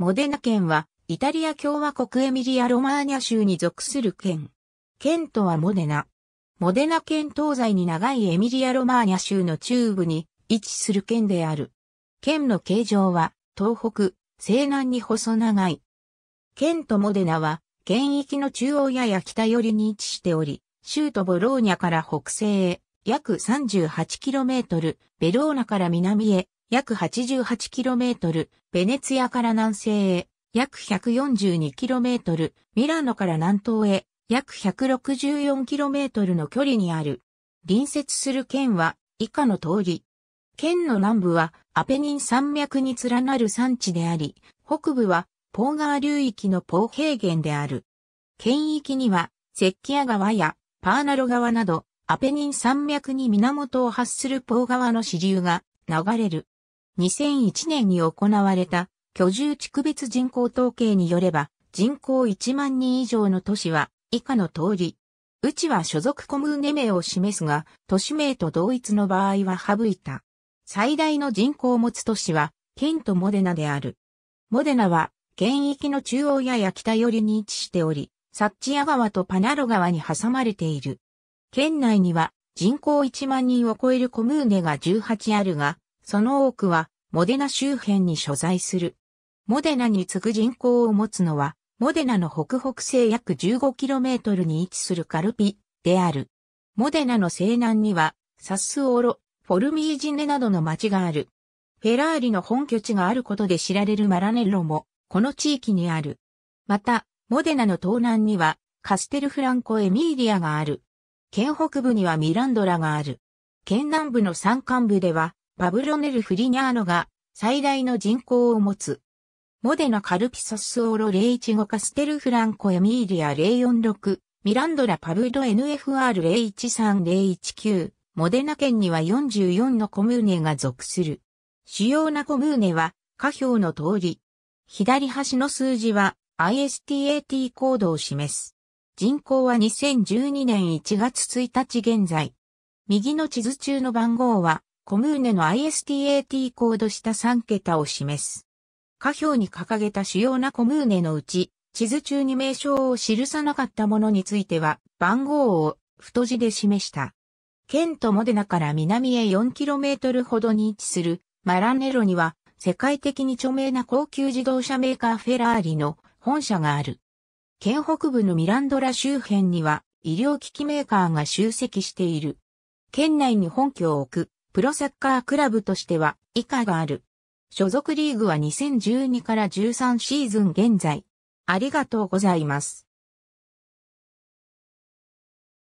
モデナ県は、イタリア共和国エミリア・ロマーニャ州に属する県。県とはモデナ。モデナ県東西に長いエミリア・ロマーニャ州の中部に位置する県である。県の形状は、東北、西南に細長い。県とモデナは、県域の中央やや北寄りに位置しており、州都ボローニャから北西へ、約 38km、ベローナから南へ、約 88km、ベネツィアから南西へ、約 142km、ミラノから南東へ、約 164km の距離にある。隣接する県は以下の通り。県の南部はアペニン山脈に連なる山地であり、北部はポーガー流域のポー平原である。県域にはセッキア川やパーナロ川などアペニン山脈に源を発するポー川の支流が流れる。2001年に行われた居住地区別人口統計によれば、人口1万人以上の都市は以下の通り。うちは所属コムーネ名を示すが、都市名と同一の場合は省いた。最大の人口を持つ都市は、県とモデナである。モデナは、県域の中央やや北寄りに位置しており、サッチア川とパナロ川に挟まれている。県内には人口1万人を超えるコムーネが18あるが、その多くは、モデナ周辺に所在する。モデナに次ぐ人口を持つのは、モデナの北北西約 15km に位置するカルピである。モデナの西南には、サスオロ、フォルミージネなどの町がある。フェラーリの本拠地があることで知られるマラネッロも、この地域にある。また、モデナの東南には、カステルフランコ・エミーリアがある。県北部にはミランドラがある。県南部の山間部では、パブロネル・フリニャーノが最大の人口を持つ。モデナ・カルピソス・オーロ015カステル・フランコ・エミーリア046、ミランドラ・パブド NFR013019、モデナ県には44のコムーネが属する。主要なコムーネは、下表の通り。左端の数字は ISTAT コードを示す。人口は2012年1月1日現在。右の地図中の番号はコムーネの ISTAT コード下3桁を示す。下表に掲げた主要なコムーネのうち、地図中に名称を記さなかったものについては、番号を太字で示した。県とモデナから南へ 4km ほどに位置するマラネロには、世界的に著名な高級自動車メーカーフェラーリの本社がある。県北部のミランドラ周辺には、医療機器メーカーが集積している。県内に本拠を置くプロサッカークラブとしては以下がある。所属リーグは2012から13シーズン現在。ありがとうございます。